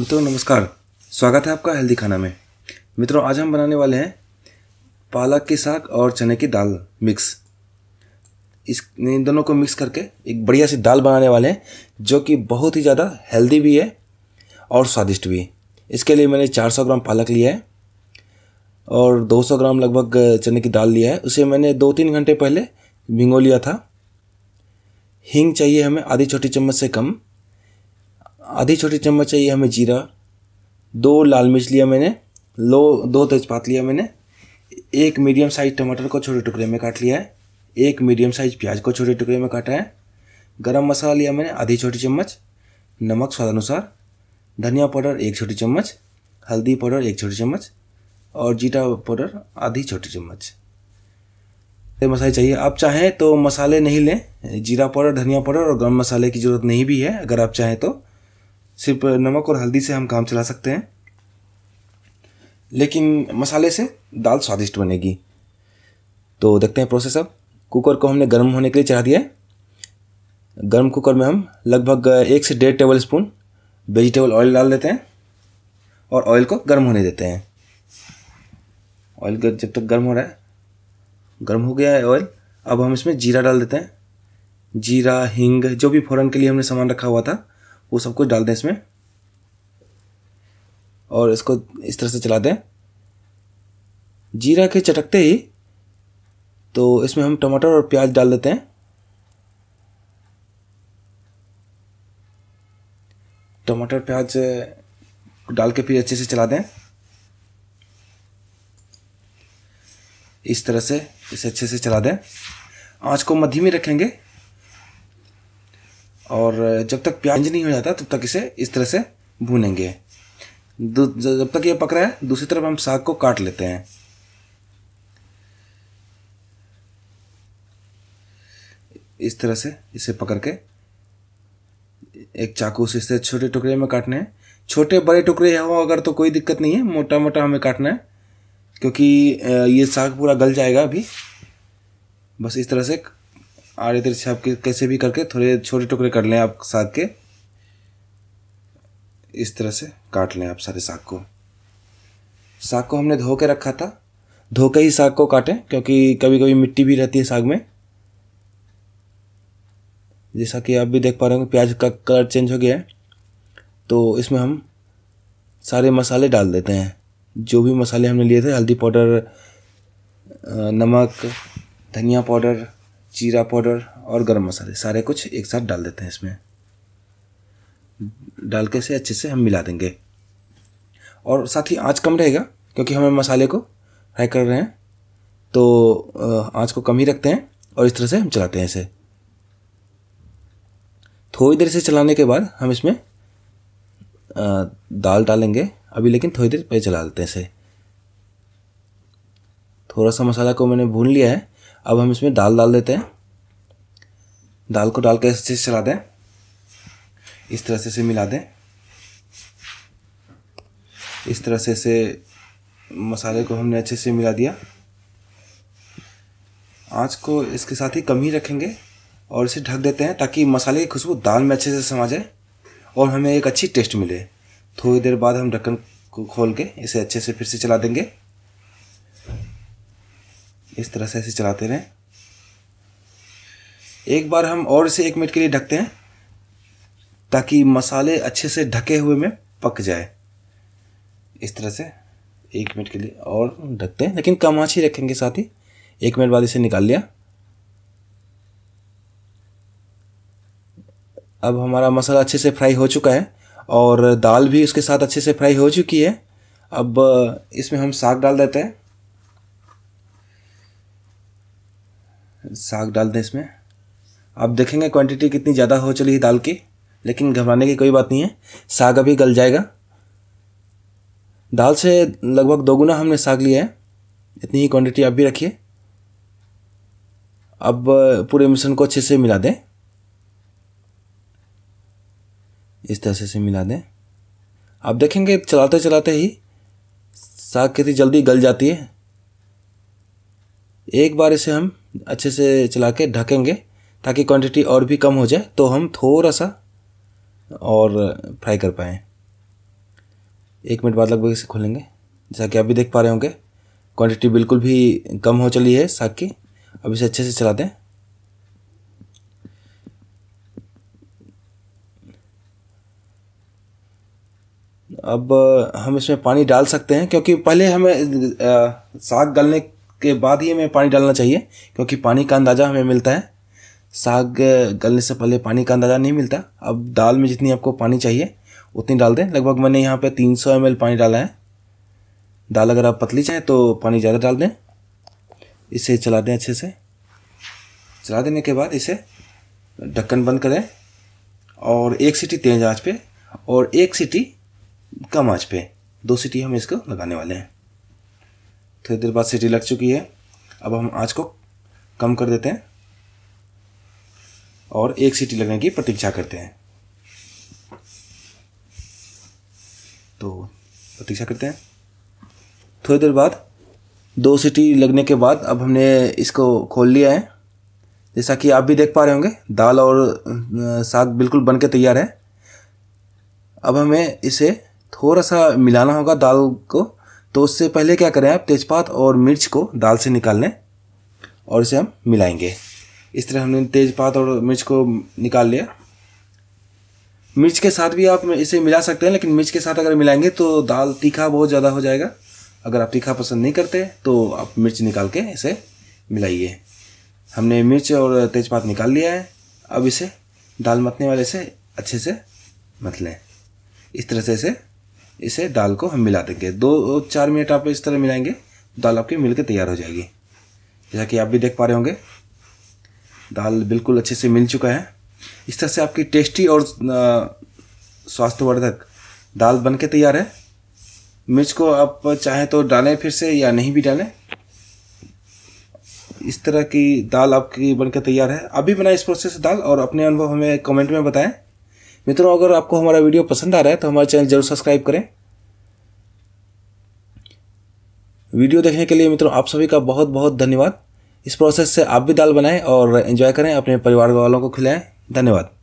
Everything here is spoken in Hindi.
मित्रों नमस्कार स्वागत है आपका हेल्दी खाना में मित्रों आज हम बनाने वाले हैं पालक के साग और चने की दाल मिक्स इस इन दोनों को मिक्स करके एक बढ़िया सी दाल बनाने वाले हैं जो कि बहुत ही ज़्यादा हेल्दी भी है और स्वादिष्ट भी इसके लिए मैंने 400 ग्राम पालक लिया है और 200 ग्राम लगभग चने की दाल लिया है उसे मैंने दो तीन घंटे पहले भिंगो लिया था हींग चाहिए हमें आधी छोटी चम्मच से कम आधी छोटी चम्मच चाहिए हमें जीरा दो लाल मिर्च लिया मैंने लो दो तेज़पात लिया मैंने एक मीडियम साइज टमाटर को छोटे टुकड़े में काट लिया है एक मीडियम साइज प्याज को छोटे टुकड़े में काटा है गरम मसाला लिया मैंने आधी छोटी चम्मच नमक स्वाद अनुसार धनिया पाउडर एक छोटी चम्मच हल्दी पाउडर एक छोटी चम्मच और जीटा पाउडर आधी छोटी चम्मच ये मसाले चाहिए आप चाहें तो मसाले नहीं लें जीरा पाउडर धनिया पाउडर और गर्म मसाले की ज़रूरत नहीं भी है अगर आप चाहें तो सिर्फ नमक और हल्दी से हम काम चला सकते हैं लेकिन मसाले से दाल स्वादिष्ट बनेगी तो देखते हैं प्रोसेस अब कुकर को हमने गर्म होने के लिए चढ़ा दिया है गर्म कुकर में हम लगभग एक से डेढ़ टेबल स्पून वेजिटेबल ऑयल डाल देते हैं और ऑयल को गर्म होने देते हैं ऑयल जब तक गर्म हो रहा है गर्म हो गया है ऑयल अब हम इसमें जीरा डाल देते हैं जीरा हिंग जो भी फ़ौरन के लिए हमने सामान रखा हुआ था वो सब कुछ डाल दें इसमें और इसको इस तरह से चला दें जीरा के चटकते ही तो इसमें हम टमाटर और प्याज डाल देते हैं टमाटर प्याज डाल के फिर अच्छे से चला दें इस तरह से इसे अच्छे से चला दें आँच को मध्यम ही रखेंगे और जब तक प्याज नहीं हो जाता तब तक इसे इस तरह से भूनेंगे जब तक ये पक रहा है दूसरी तरफ हम साग को काट लेते हैं इस तरह से इसे पकड़ के एक चाकू से इसे छोटे टुकड़े में काटने हैं छोटे बड़े टुकड़े हो अगर तो कोई दिक्कत नहीं है मोटा मोटा हमें काटना है क्योंकि ये साग पूरा गल जाएगा अभी बस इस तरह से और इधर से आप कैसे भी करके थोड़े छोटे टुकड़े कर लें आप साग के इस तरह से काट लें आप सारे साग को साग को हमने धो के रखा था धो के ही साग को काटें क्योंकि कभी कभी मिट्टी भी रहती है साग में जैसा कि आप भी देख पा रहे होंगे प्याज का कलर चेंज हो गया है तो इसमें हम सारे मसाले डाल देते हैं जो भी मसाले हमने लिए थे हल्दी पाउडर नमक धनिया पाउडर जीरा पाउडर और गरम मसाले सारे कुछ एक साथ डाल देते हैं इसमें डाल के इसे अच्छे से हम मिला देंगे और साथ ही आँच कम रहेगा क्योंकि हमें मसाले को फ्राई कर रहे हैं तो आँच को कम ही रखते हैं और इस तरह से हम चलाते हैं इसे थोड़ी देर से चलाने के बाद हम इसमें दाल डालेंगे अभी लेकिन थोड़ी देर पहले चला लेते हैं इसे थोड़ा सा मसाला को मैंने भून लिया है अब हम इसमें दाल डाल देते हैं दाल को डाल कर अच्छे से चला दें इस तरह से इसे मिला दें इस तरह से इसे मसाले को हमने अच्छे से मिला दिया आँच को इसके साथ ही कम ही रखेंगे और इसे ढक देते हैं ताकि मसाले की खुशबू दाल में अच्छे से समा जाए और हमें एक अच्छी टेस्ट मिले थोड़ी देर बाद हम ढक्कन को खोल के इसे अच्छे से फिर से चला देंगे इस तरह से ऐसे चलाते रहें एक बार हम और इसे एक मिनट के लिए ढकते हैं ताकि मसाले अच्छे से ढके हुए में पक जाए इस तरह से एक मिनट के लिए और ढकते हैं लेकिन कम आँच ही रखेंगे साथ ही एक मिनट बाद इसे निकाल लिया अब हमारा मसाला अच्छे से फ्राई हो चुका है और दाल भी उसके साथ अच्छे से फ्राई हो चुकी है अब इसमें हम साग डाल देते हैं साग डाल दें इसमें आप देखेंगे क्वांटिटी कितनी ज़्यादा हो चली है दाल की लेकिन घबराने की कोई बात नहीं है साग अभी गल जाएगा दाल से लगभग दोगुना हमने साग लिया है इतनी ही क्वांटिटी आप भी रखिए अब पूरे मिश्रण को अच्छे से मिला दें इस तरह से मिला दें आप देखेंगे चलाते चलाते ही साग कितनी जल्दी गल जाती है एक बार इसे हम अच्छे से चला के ढकेंगे ताकि क्वांटिटी और भी कम हो जाए तो हम थोड़ा सा और फ्राई कर पाएँ एक मिनट बाद लगभग इसे खोलेंगे जैसा कि आप भी देख पा रहे होंगे क्वांटिटी बिल्कुल भी कम हो चली है साग की अब इसे अच्छे से चला दें अब हम इसमें पानी डाल सकते हैं क्योंकि पहले हमें साग गलने के बाद ही हमें पानी डालना चाहिए क्योंकि पानी का अंदाज़ा हमें मिलता है साग गलने से पहले पानी का अंदाज़ा नहीं मिलता अब दाल में जितनी आपको पानी चाहिए उतनी डाल दें लगभग मैंने यहाँ पे 300 सौ पानी डाला है दाल अगर आप पतली चाहें तो पानी ज़्यादा डाल दें इसे चला दें अच्छे से चला देने के बाद इसे ढक्कन बंद करें और एक सीटी तेज़ आँच पे और एक सीटी कम आँच पे दो सीटी हम इसको लगाने वाले हैं थोड़ी तो देर बाद सीटी लग चुकी है अब हम आँच को कम कर देते हैं और एक सीटी लगने की प्रतीक्षा करते हैं तो प्रतीक्षा करते हैं थोड़ी देर बाद दो सीटी लगने के बाद अब हमने इसको खोल लिया है जैसा कि आप भी देख पा रहे होंगे दाल और साग बिल्कुल बन के तैयार है अब हमें इसे थोड़ा सा मिलाना होगा दाल को तो उससे पहले क्या करें आप तेज़पात और मिर्च को दाल से निकाल लें और इसे हम मिलाएंगे इस तरह हमने तेज़पात और मिर्च को निकाल लिया मिर्च के साथ भी आप इसे मिला सकते हैं लेकिन मिर्च के साथ अगर मिलाएंगे तो दाल तीखा बहुत ज़्यादा हो जाएगा अगर आप तीखा पसंद नहीं करते तो आप मिर्च निकाल के इसे मिलाइए हमने मिर्च और तेज़पात निकाल लिया है अब इसे दाल मतने वाले से अच्छे से मत लें इस तरह से इसे इसे दाल को हम मिला देंगे दो चार मिनट आप इस तरह मिलाएंगे दाल आपकी मिल तैयार हो जाएगी जैसा कि आप भी देख पा रहे होंगे दाल बिल्कुल अच्छे से मिल चुका है इस तरह से आपकी टेस्टी और स्वास्थ्यवर्धक दाल बन के तैयार है मिर्च को आप चाहें तो डालें फिर से या नहीं भी डालें इस तरह की दाल आपकी बनकर तैयार है अभी बनाए इस प्रोसेस से दाल और अपने अनुभव हमें कमेंट में बताएं मित्रों अगर आपको हमारा वीडियो पसंद आ रहा है तो हमारे चैनल जरूर सब्सक्राइब करें वीडियो देखने के लिए मित्रों आप सभी का बहुत बहुत धन्यवाद इस प्रोसेस से आप भी दाल बनाएं और एंजॉय करें अपने परिवार वालों को खिलाएं धन्यवाद